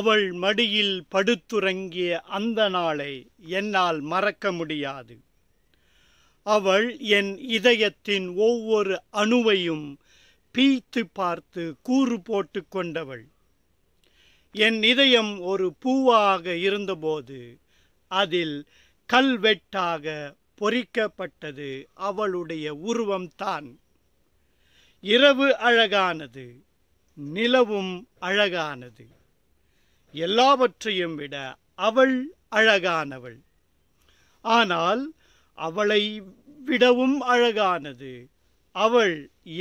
அவள் மடியில் படுத்துறங்கிய அந்த நாளை என்னால் மறக்க முடியாது அவள் என் இதயத்தின் ஒவ்வொரு அணுவையும் பீத்து பார்த்து கூறு போட்டு கொண்டவள் என் இதயம் ஒரு பூவாக இருந்தபோது அதில் கல்வெட்டாக பொறிக்கப்பட்டது அவளுடைய உருவம்தான் இரவு அழகானது நிலவும் அழகானது எல்லாவற்றையும் விட அவள் அழகானவள் ஆனால் அவளை விடவும் அழகானது அவள்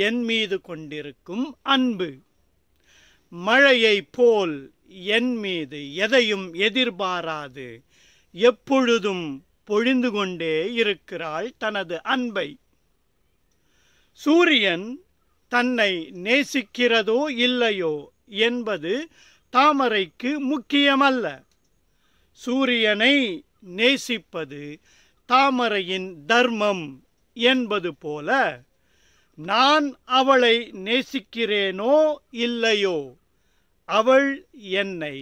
என் மீது கொண்டிருக்கும் அன்பு மழையை போல் என் மீது எதையும் எதிர்பாராது எப்பொழுதும் பொழிந்து கொண்டே இருக்கிறாள் தனது அன்பை சூரியன் தன்னை நேசிக்கிறதோ இல்லையோ என்பது தாமரைக்கு முக்கியமல்ல சூரியனை நேசிப்பது தாமரையின் தர்மம் என்பது போல நான் அவளை நேசிக்கிறேனோ இல்லையோ அவள் என்னை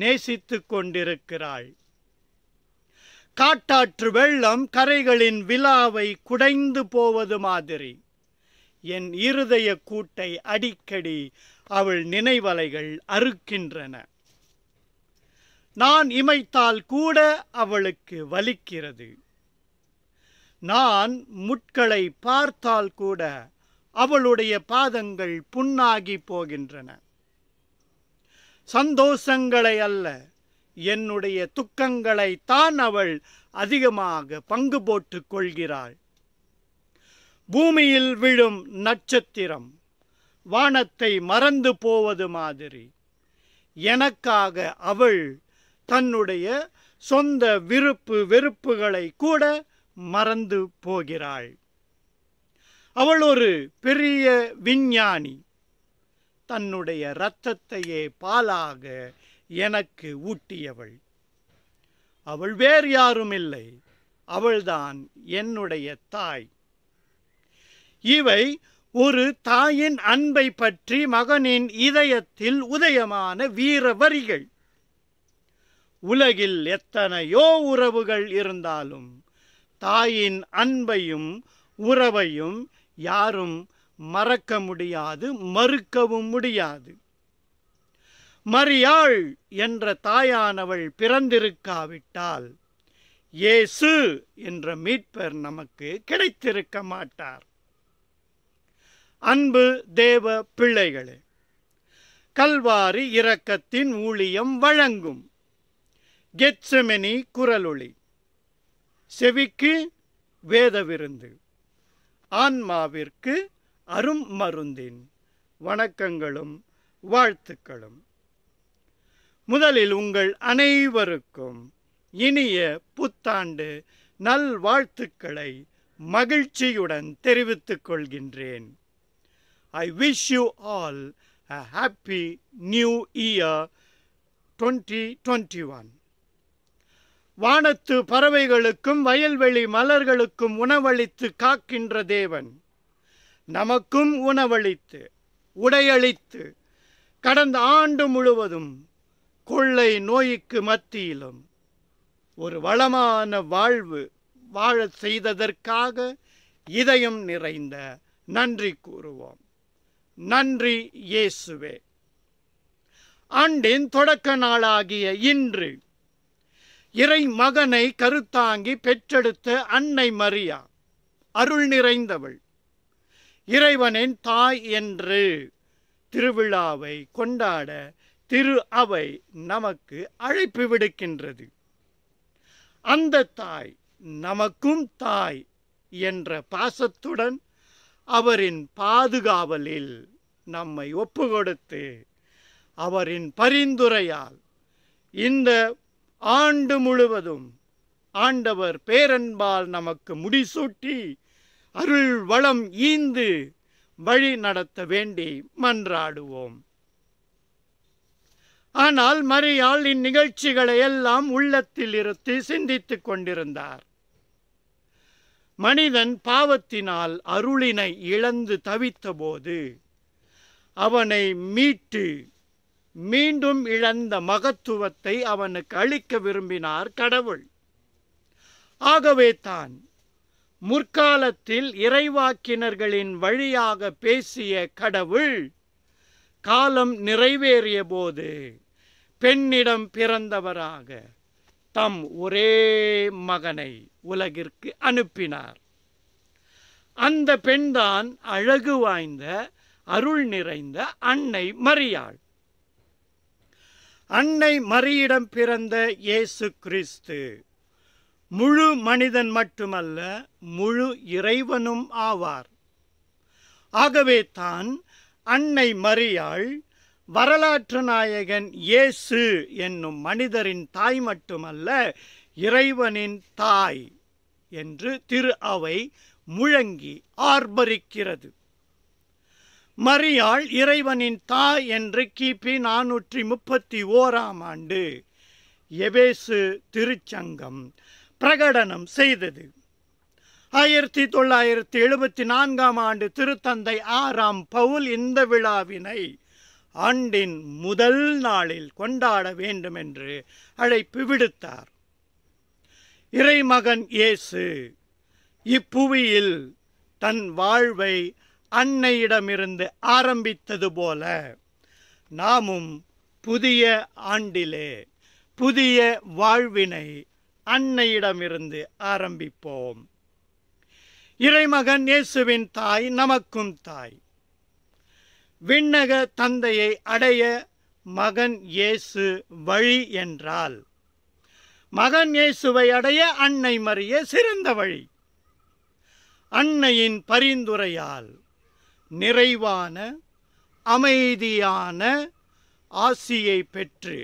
நேசித்து கொண்டிருக்கிறாள் காட்டாற்று வெள்ளம் கரைகளின் விழாவை குடைந்து போவது மாதிரி என் இருதய கூட்டை அடிக்கடி அவள் நினைவலைகள் அறுக்கின்றன நான் இமைத்தால் கூட அவளுக்கு வலிக்கிறது நான் முட்களை பார்த்தால் கூட அவளுடைய பாதங்கள் புண்ணாகி போகின்றன சந்தோஷங்களை அல்ல என்னுடைய துக்கங்களை தான் அவள் அதிகமாக பங்கு போட்டுக் கொள்கிறாள் பூமியில் விழும் நட்சத்திரம் வானத்தை மறந்து போவது மாதிரி எனக்காக அவள் தன்னுடைய சொந்த விருப்பு வெறுப்புகளை கூட மறந்து போகிறாள் அவள் ஒரு பெரிய விஞ்ஞானி தன்னுடைய இரத்தத்தையே பாலாக எனக்கு ஊட்டியவள் அவள் வேறு யாரும் இல்லை அவள்தான் என்னுடைய தாய் இவை ஒரு தாயின் அன்பை பற்றி மகனின் இதயத்தில் உதயமான வீர வரிகள் உலகில் எத்தனையோ உறவுகள் இருந்தாலும் தாயின் அன்பையும் உறவையும் யாரும் மறக்க முடியாது மறுக்கவும் முடியாது மரியாள் என்ற தாயானவள் பிறந்திருக்காவிட்டால் இயேசு என்ற மீட்பர் நமக்கு கிடைத்திருக்க மாட்டார் அன்பு தேவ பிள்ளைகளே கல்வாரி இரக்கத்தின் ஊழியம் வழங்கும் கெட்சமெனி குரலொளி செவிக்கு வேத விருந்து ஆன்மாவிற்கு அரும் மருந்தின் வணக்கங்களும் வாழ்த்துக்களும் முதலில் உங்கள் அனைவருக்கும் இனிய புத்தாண்டு நல்வாழ்த்துக்களை மகிழ்ச்சியுடன் தெரிவித்துக் கொள்கின்றேன் I wish you all a happy new year twenty twenty one வானத்து பறவைகளுக்கும் வயல்வெளி மலர்களுக்கும் உணவளித்து காக்கின்ற தேவன் நமக்கும் உணவளித்து உடையளித்து கடந்த ஆண்டு முழுவதும் கொள்ளை நோய்க்கு மத்தியிலும் ஒரு வளமான வாழ்வு வாழ செய்ததற்காக இதயம் நிறைந்த நன்றி கூறுவோம் நன்றி இயேசுவே ஆண்டின் தொடக்க நாளாகிய இன்று இறை மகனை கருத்தாங்கி பெற்றெடுத்த அன்னை மரியா அருள் நிறைந்தவள் இறைவனின் தாய் என்று திருவிழாவை கொண்டாட திரு அவை நமக்கு அழைப்பு விடுக்கின்றது அந்த தாய் நமக்கும் தாய் என்ற பாசத்துடன் அவரின் பாதுகாவலில் நம்மை ஒப்பு கொடுத்து அவரின் பரிந்துரையால் இந்த ஆண்டு முழுவதும் ஆண்டவர் பேரன்பால் நமக்கு முடிசூட்டி அருள் வளம் ஈந்து வழி நடத்த வேண்டி மன்றாடுவோம் ஆனால் மரியாள் இந்நிகழ்ச்சிகளை எல்லாம் உள்ளத்தில் இருந்து சிந்தித்துக் கொண்டிருந்தார் மனிதன் பாவத்தினால் அருளினை இழந்து தவித்த போது அவனை மீட்டு மீண்டும் இழந்த மகத்துவத்தை அவனுக்கு அளிக்க விரும்பினார் கடவுள் ஆகவே தான் முற்காலத்தில் இறைவாக்கினர்களின் வழியாக பேசிய கடவுள் காலம் நிறைவேறிய போது பெண்ணிடம் பிறந்தவராக தம் ஒரே மகனை உலகிற்கு அனுப்பினார் அந்த பெண்தான் அழகு வாய்ந்த அருள் நிறைந்த அன்னை மரியாள் அன்னை மரியிடம் பிறந்த இயேசு கிறிஸ்து முழு மனிதன் மட்டுமல்ல முழு இறைவனும் ஆவார் ஆகவே தான் அன்னை மரியாள் வரலாற்று நாயகன் இயேசு என்னும் மனிதரின் தாய் மட்டுமல்ல இறைவனின் தாய் என்று திரு அவை முழங்கி ஆர்பரிக்கிறது மரியாள் இறைவனின் தாய் என்று கிபி நானூற்றி முப்பத்தி ஓராம் ஆண்டு எபேசு திருச்சங்கம் பிரகடனம் செய்தது ஆயிரத்தி தொள்ளாயிரத்தி எழுபத்தி நான்காம் ஆண்டு திருத்தந்தை ஆறாம் பவுல் இந்த விழாவினை ஆண்டின் முதல் நாளில் கொண்டாட வேண்டும் என்று அழைப்பு விடுத்தார் இறைமகன் இயேசு இப்புவியில் தன் வாழ்வை அன்னையிடமிருந்து ஆரம்பித்தது போல நாமும் புதிய ஆண்டிலே புதிய வாழ்வினை அன்னையிடமிருந்து ஆரம்பிப்போம் இறைமகன் இயேசுவின் தாய் நமக்கும் தாய் விண்ணக தந்தையை அடைய மகன் இயேசு வழி என்றால் மகன் இயேசுவை அடைய அன்னை மறிய சிறந்த வழி அன்னையின் பரிந்துரையால் நிறைவான அமைதியான ஆசியை பெற்று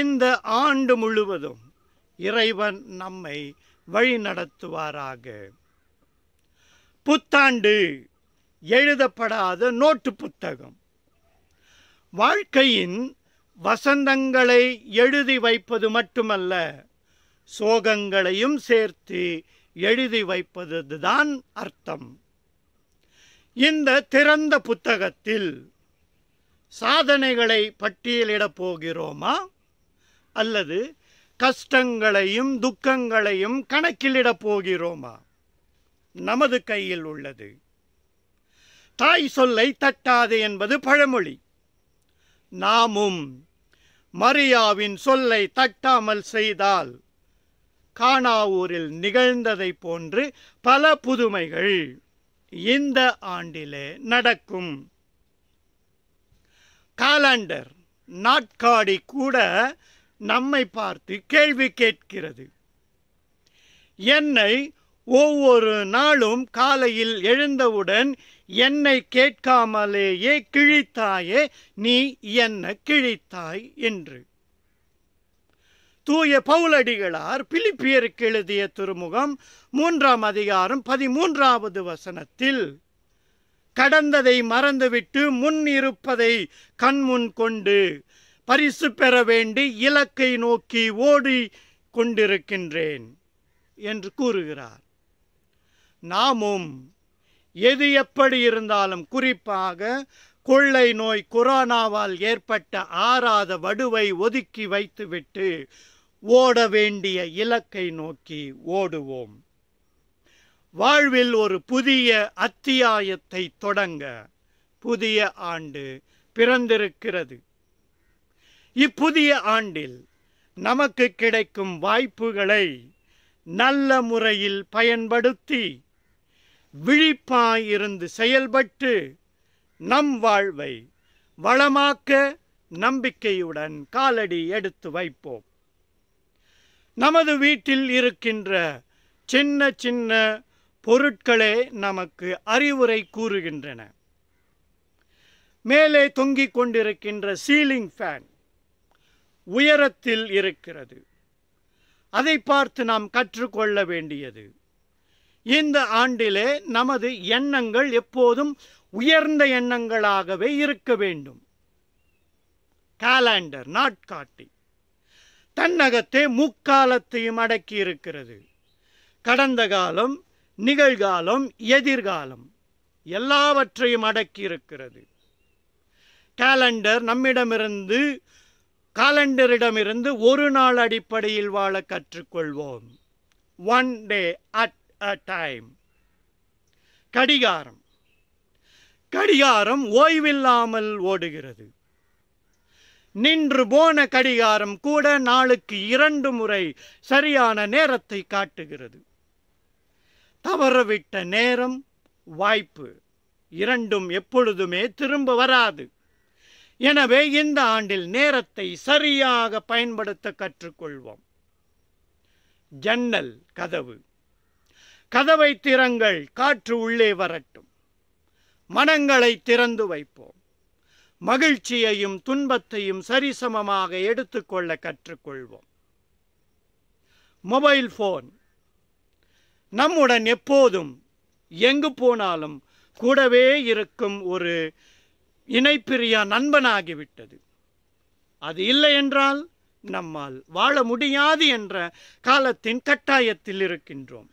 இந்த ஆண்டு முழுவதும் இறைவன் நம்மை வழிநடத்துவாராக புத்தாண்டு எழுதப்படாத நோட்டு புத்தகம் வாழ்க்கையின் வசந்தங்களை எழுதி வைப்பது மட்டுமல்ல சோகங்களையும் சேர்த்து எழுதி வைப்பதுதான் அர்த்தம் இந்த திறந்த புத்தகத்தில் சாதனைகளை பட்டியலிடப் போகிறோமா அல்லது கஷ்டங்களையும் துக்கங்களையும் கணக்கிலிடப் போகிறோமா நமது கையில் உள்ளது தாய் சொல்லை தட்டாது என்பது பழமொழி நாமும் மரியாவின் சொல்லை தட்டாமல் செய்தால் காணாவூரில் நிகழ்ந்ததை போன்று பல புதுமைகள் இந்த ஆண்டிலே நடக்கும் காலண்டர் நாட்காடி கூட நம்மை பார்த்து கேள்வி கேட்கிறது என்னை ஒவ்வொரு நாளும் காலையில் எழுந்தவுடன் என்னை கேட்காமலேயே கிழித்தாயே நீ என்ன கிழித்தாய் என்று தூய பவுலடிகளார் பிலிப்பியருக்கு எழுதிய திருமுகம் மூன்றாம் அதிகாரம் பதிமூன்றாவது வசனத்தில் கடந்ததை மறந்துவிட்டு முன் இருப்பதை கண்முன் கொண்டு பரிசு பெற வேண்டி இலக்கை நோக்கி ஓடி கொண்டிருக்கின்றேன் என்று கூறுகிறார் நாமும் எது எப்படி இருந்தாலும் குறிப்பாக கொள்ளை நோய் கொரோனாவால் ஏற்பட்ட ஆறாத வடுவை ஒதுக்கி வைத்துவிட்டு ஓட வேண்டிய இலக்கை நோக்கி ஓடுவோம் வாழ்வில் ஒரு புதிய அத்தியாயத்தை தொடங்க புதிய ஆண்டு பிறந்திருக்கிறது இப்புதிய ஆண்டில் நமக்கு கிடைக்கும் வாய்ப்புகளை நல்ல முறையில் பயன்படுத்தி விழிப்பாயிருந்து செயல்பட்டு நம் வாழ்வை வளமாக்க நம்பிக்கையுடன் காலடி எடுத்து வைப்போம் நமது வீட்டில் இருக்கின்ற சின்ன சின்ன பொருட்களே நமக்கு அறிவுரை கூறுகின்றன மேலே தொங்கிக் கொண்டிருக்கின்ற சீலிங் ஃபேன் உயரத்தில் இருக்கிறது அதை பார்த்து நாம் கற்றுக்கொள்ள வேண்டியது இந்த ஆண்டிலே நமது எண்ணங்கள் எப்போதும் உயர்ந்த எண்ணங்களாகவே இருக்க வேண்டும் காலண்டர் நாட்காட்டி தன்னகத்தே முக்காலத்தையும் அடக்கி இருக்கிறது கடந்த காலம் நிகழ்காலம் எதிர்காலம் எல்லாவற்றையும் அடக்கி இருக்கிறது கேலண்டர் நம்மிடமிருந்து காலண்டரிடமிருந்து ஒரு நாள் அடிப்படையில் வாழ கற்றுக்கொள்வோம் one day at a time கடிகாரம் கடிகாரம் ஓய்வில்லாமல் ஓடுகிறது நின்று போன கடிகாரம் கூட நாளுக்கு இரண்டு முறை சரியான நேரத்தை காட்டுகிறது தவறவிட்ட நேரம் வாய்ப்பு இரண்டும் எப்பொழுதுமே திரும்ப வராது எனவே இந்த ஆண்டில் நேரத்தை சரியாக பயன்படுத்த கற்றுக்கொள்வோம் ஜன்னல் கதவு கதவை திறங்கள் காற்று உள்ளே வரட்டும் மனங்களை திறந்து வைப்போம் மகிழ்ச்சியையும் துன்பத்தையும் சரிசமமாக எடுத்துக்கொள்ள கற்றுக்கொள்வோம் மொபைல் ஃபோன் நம்முடன் எப்போதும் எங்கு போனாலும் கூடவே இருக்கும் ஒரு இணைப்பிரியா நண்பனாகிவிட்டது அது இல்லை என்றால் நம்மால் வாழ முடியாது என்ற காலத்தின் கட்டாயத்தில் இருக்கின்றோம்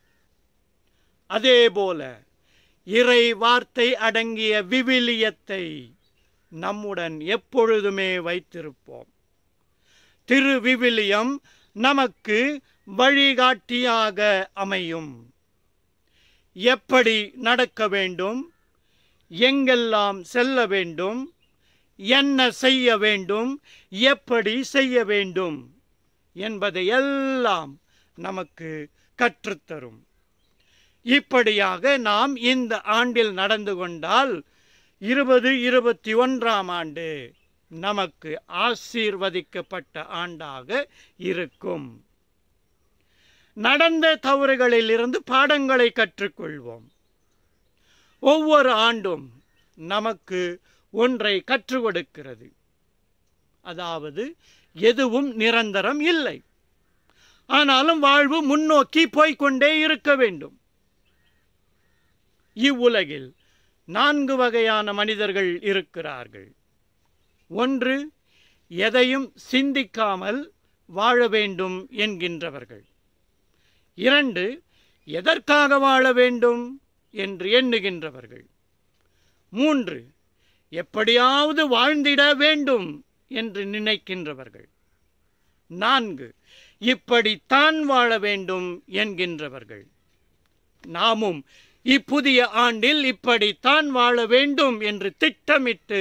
அதேபோல இறை வார்த்தை அடங்கிய விவிலியத்தை நம்முடன் எப்பொழுதுமே வைத்திருப்போம் திருவிவிலியம் நமக்கு வழிகாட்டியாக அமையும் எப்படி நடக்க வேண்டும் எங்கெல்லாம் செல்ல வேண்டும் என்ன செய்ய வேண்டும் எப்படி செய்ய வேண்டும் என்பதை எல்லாம் நமக்கு கற்றுத்தரும் இப்படியாக நாம் இந்த ஆண்டில் நடந்து கொண்டால் இருபது இருபத்தி ஒன்றாம் ஆண்டு நமக்கு ஆசீர்வதிக்கப்பட்ட ஆண்டாக இருக்கும் நடந்த தவறுகளிலிருந்து பாடங்களை கற்றுக்கொள்வோம் ஒவ்வொரு ஆண்டும் நமக்கு ஒன்றை கற்றுக் கொடுக்கிறது அதாவது எதுவும் நிரந்தரம் இல்லை ஆனாலும் வாழ்வு முன்னோக்கி போய்கொண்டே இருக்க வேண்டும் இவ்வுலகில் நான்கு வகையான மனிதர்கள் இருக்கிறார்கள் ஒன்று எதையும் சிந்திக்காமல் வாழ வேண்டும் என்கின்றவர்கள் இரண்டு எதற்காக வாழ வேண்டும் என்று எண்ணுகின்றவர்கள் மூன்று எப்படியாவது வாழ்ந்திட வேண்டும் என்று நினைக்கின்றவர்கள் நான்கு இப்படித்தான் வாழ வேண்டும் என்கின்றவர்கள் நாமும் இப்புதிய ஆண்டில் இப்படித்தான் வாழ வேண்டும் என்று திட்டமிட்டு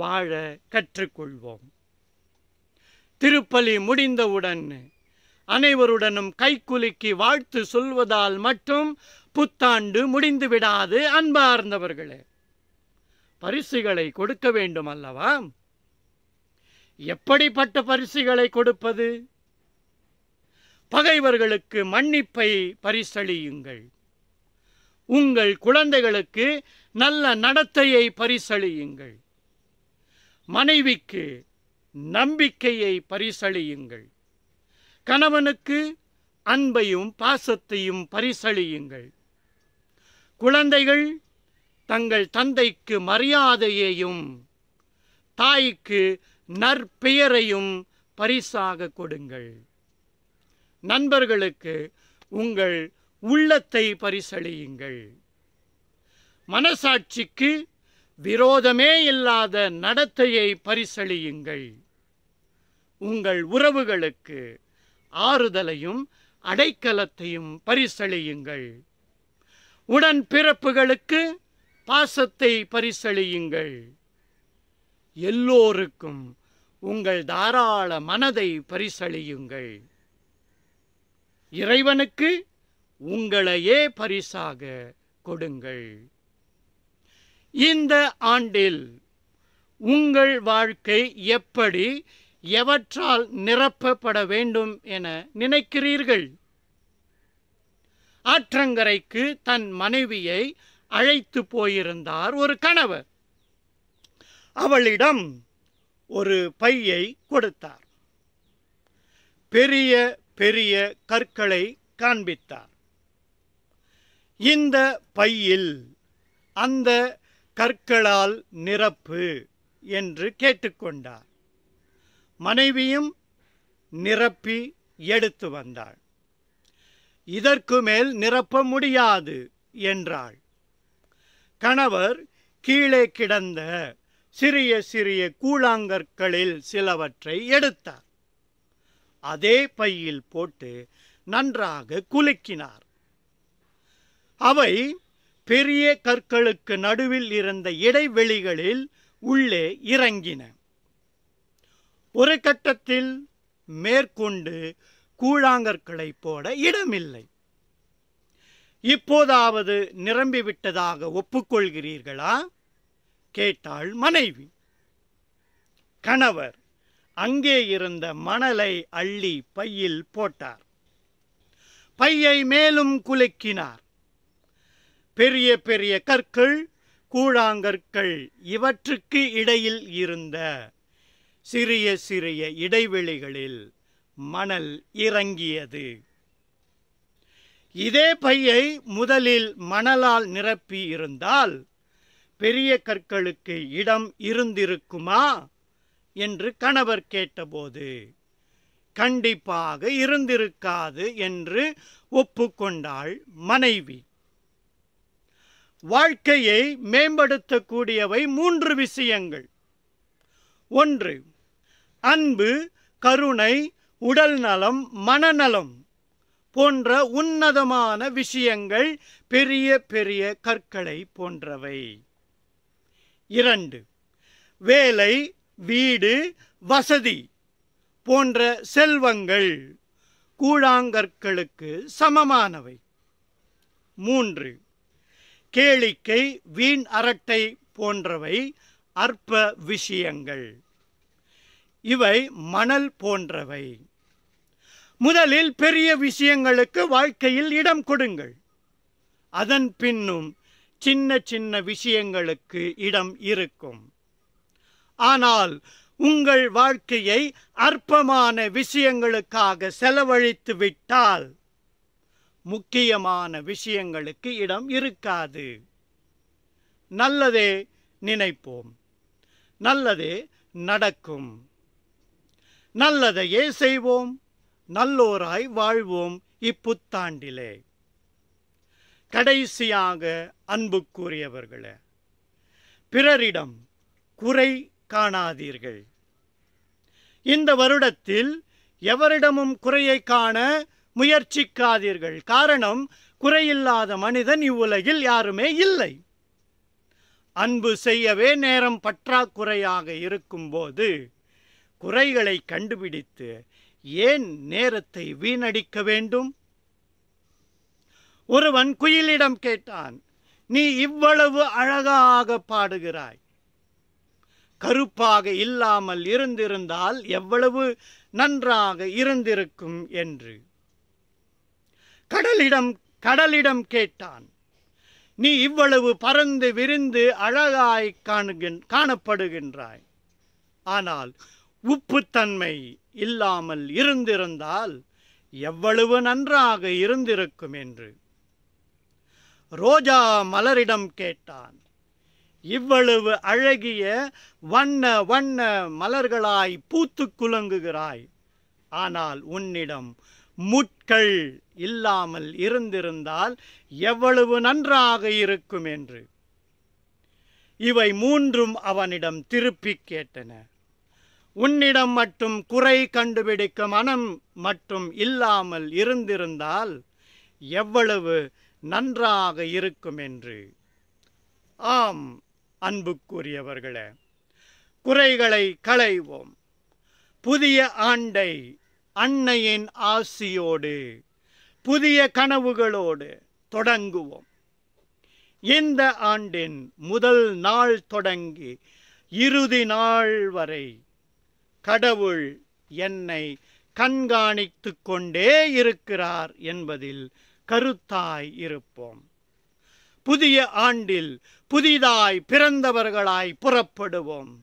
வாழ கற்றுக்கொள்வோம் திருப்பலி முடிந்தவுடன் அனைவருடனும் கைக்குலுக்கி வாழ்த்து சொல்வதால் மட்டும் புத்தாண்டு முடிந்து விடாது அன்பார்ந்தவர்களே பரிசுகளை கொடுக்க வேண்டும் அல்லவா எப்படிப்பட்ட பரிசுகளை கொடுப்பது பகைவர்களுக்கு மன்னிப்பை பரிசளியுங்கள் உங்கள் குழந்தைகளுக்கு நல்ல நடத்தையை பரிசளியுங்கள் மனைவிக்கு நம்பிக்கையை பரிசளியுங்கள் கணவனுக்கு அன்பையும் பாசத்தையும் பரிசளியுங்கள் குழந்தைகள் தங்கள் தந்தைக்கு மரியாதையையும் தாய்க்கு நற்பெயரையும் பரிசாக கொடுங்கள் நண்பர்களுக்கு உங்கள் உள்ளத்தை பரிசளியுங்கள் மனசாட்சிக்கு விரோதமே இல்லாத நடத்தையை பரிசளியுங்கள் உங்கள் உறவுகளுக்கு ஆறுதலையும் அடைக்கலத்தையும் பரிசளியுங்கள் உடன் பிறப்புகளுக்கு பாசத்தை பரிசளியுங்கள் எல்லோருக்கும் உங்கள் தாராள மனதை பரிசளியுங்கள் இறைவனுக்கு உங்களையே பரிசாக கொடுங்கள் இந்த ஆண்டில் உங்கள் வாழ்க்கை எப்படி எவற்றால் நிரப்பப்பட வேண்டும் என நினைக்கிறீர்கள் ஆற்றங்கரைக்கு தன் மனைவியை அழைத்து போயிருந்தார் ஒரு கணவர் அவளிடம் ஒரு பையை கொடுத்தார் பெரிய பெரிய கற்களை காண்பித்தார் இந்த பையில் அந்த கற்களால் நிரப்பு என்று கேட்டுக்கொண்டார் மனைவியும் நிரப்பி எடுத்து வந்தாள் இதற்கு மேல் நிரப்ப முடியாது என்றாள் கணவர் கீழே கிடந்த சிறிய சிறிய கூழாங்கற்களில் சிலவற்றை எடுத்தார் அதே பையில் போட்டு நன்றாக குலுக்கினார் அவை பெரிய கற்களுக்கு நடுவில் இருந்த இடைவெளிகளில் உள்ளே இறங்கின ஒரு கட்டத்தில் மேற்கொண்டு கூழாங்கற்களை போட இடமில்லை இப்போதாவது நிரம்பிவிட்டதாக ஒப்புக்கொள்கிறீர்களா கேட்டாள் மனைவி கணவர் அங்கே இருந்த மணலை அள்ளி பையில் போட்டார் பையை மேலும் குலுக்கினார் பெரிய பெரிய கற்கள் கூழாங்கற்கள் இவற்றுக்கு இடையில் இருந்த சிறிய சிறிய இடைவெளிகளில் மணல் இறங்கியது இதே பையை முதலில் மணலால் நிரப்பி இருந்தால் பெரிய கற்களுக்கு இடம் இருந்திருக்குமா என்று கணவர் கேட்டபோது கண்டிப்பாக இருந்திருக்காது என்று ஒப்புக்கொண்டாள் மனைவி வாழ்க்கையை மேம்படுத்தக்கூடியவை மூன்று விஷயங்கள் ஒன்று அன்பு கருணை உடல் நலம் மனநலம் போன்ற உன்னதமான விஷயங்கள் பெரிய பெரிய கற்களை போன்றவை இரண்டு வேலை வீடு வசதி போன்ற செல்வங்கள் கூழாங்கற்களுக்கு சமமானவை மூன்று கேளிக்கை வீண் அரட்டை போன்றவை அற்ப விஷயங்கள் இவை மணல் போன்றவை முதலில் பெரிய விஷயங்களுக்கு வாழ்க்கையில் இடம் கொடுங்கள் அதன் பின்னும் சின்ன சின்ன விஷயங்களுக்கு இடம் இருக்கும் ஆனால் உங்கள் வாழ்க்கையை அற்பமான விஷயங்களுக்காக செலவழித்து விட்டால் முக்கியமான விஷயங்களுக்கு இடம் இருக்காது நல்லதே நினைப்போம் நல்லதே நடக்கும் நல்லதையே செய்வோம் நல்லோராய் வாழ்வோம் இப்புத்தாண்டிலே கடைசியாக அன்புக்குரியவர்களே பிறரிடம் குறை காணாதீர்கள் இந்த வருடத்தில் எவரிடமும் குறையை காண முயற்சிக்காதீர்கள் காரணம் குறையில்லாத மனிதன் இவ்வுலகில் யாருமே இல்லை அன்பு செய்யவே நேரம் பற்றாக்குறையாக இருக்கும்போது குறைகளை கண்டுபிடித்து ஏன் நேரத்தை வீணடிக்க வேண்டும் ஒருவன் குயிலிடம் கேட்டான் நீ இவ்வளவு அழகாக பாடுகிறாய் கருப்பாக இல்லாமல் இருந்திருந்தால் எவ்வளவு நன்றாக இருந்திருக்கும் என்று கடலிடம் கடலிடம் கேட்டான் நீ இவ்வளவு பறந்து விரிந்து அழகாய் காணுகின் காணப்படுகின்றாய் ஆனால் உப்புத்தன்மை இல்லாமல் இருந்திருந்தால் எவ்வளவு நன்றாக இருந்திருக்கும் என்று ரோஜா மலரிடம் கேட்டான் இவ்வளவு அழகிய வண்ண வண்ண மலர்களாய் பூத்து குலுங்குகிறாய் ஆனால் உன்னிடம் முட்கள் இல்லாமல் இருந்திருந்தால் எவ்வளவு நன்றாக இருக்கும் என்று இவை மூன்றும் அவனிடம் திருப்பி கேட்டன உன்னிடம் மட்டும் குறை கண்டுபிடிக்க மனம் மட்டும் இல்லாமல் இருந்திருந்தால் எவ்வளவு நன்றாக இருக்கும் என்று ஆம் அன்புக்குரியவர்களே குறைகளை களைவோம் புதிய ஆண்டை அன்னையின் ஆசியோடு புதிய கனவுகளோடு தொடங்குவோம் இந்த ஆண்டின் முதல் நாள் தொடங்கி இறுதி நாள் வரை கடவுள் என்னை கண்காணித்து கொண்டே இருக்கிறார் என்பதில் கருத்தாய் இருப்போம் புதிய ஆண்டில் புதிதாய் பிறந்தவர்களாய் புறப்படுவோம்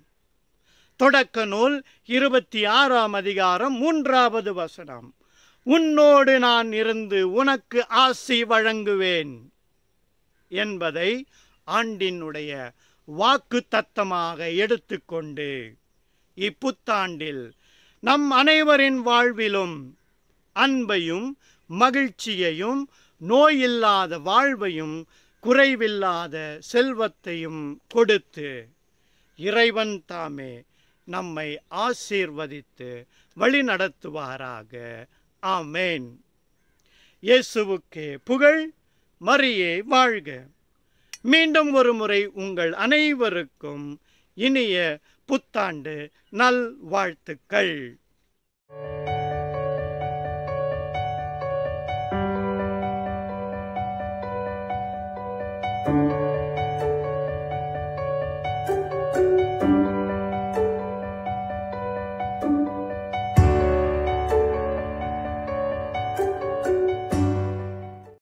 தொடக்க நூல் இருபத்தி ஆறாம் அதிகாரம் மூன்றாவது வசனம் உன்னோடு நான் இருந்து உனக்கு ஆசி வழங்குவேன் என்பதை ஆண்டினுடைய வாக்கு தத்தமாக எடுத்துக்கொண்டு இப்புத்தாண்டில் நம் அனைவரின் வாழ்விலும் அன்பையும் மகிழ்ச்சியையும் நோயில்லாத வாழ்வையும் குறைவில்லாத செல்வத்தையும் கொடுத்து இறைவன் தாமே நம்மை ஆசீர்வதித்து வழிநடத்துவாராக ஆமேன் இயேசுவுக்கே புகழ் மரியே வாழ்க மீண்டும் ஒரு முறை உங்கள் அனைவருக்கும் இனிய புத்தாண்டு நல் வாழ்த்துக்கள்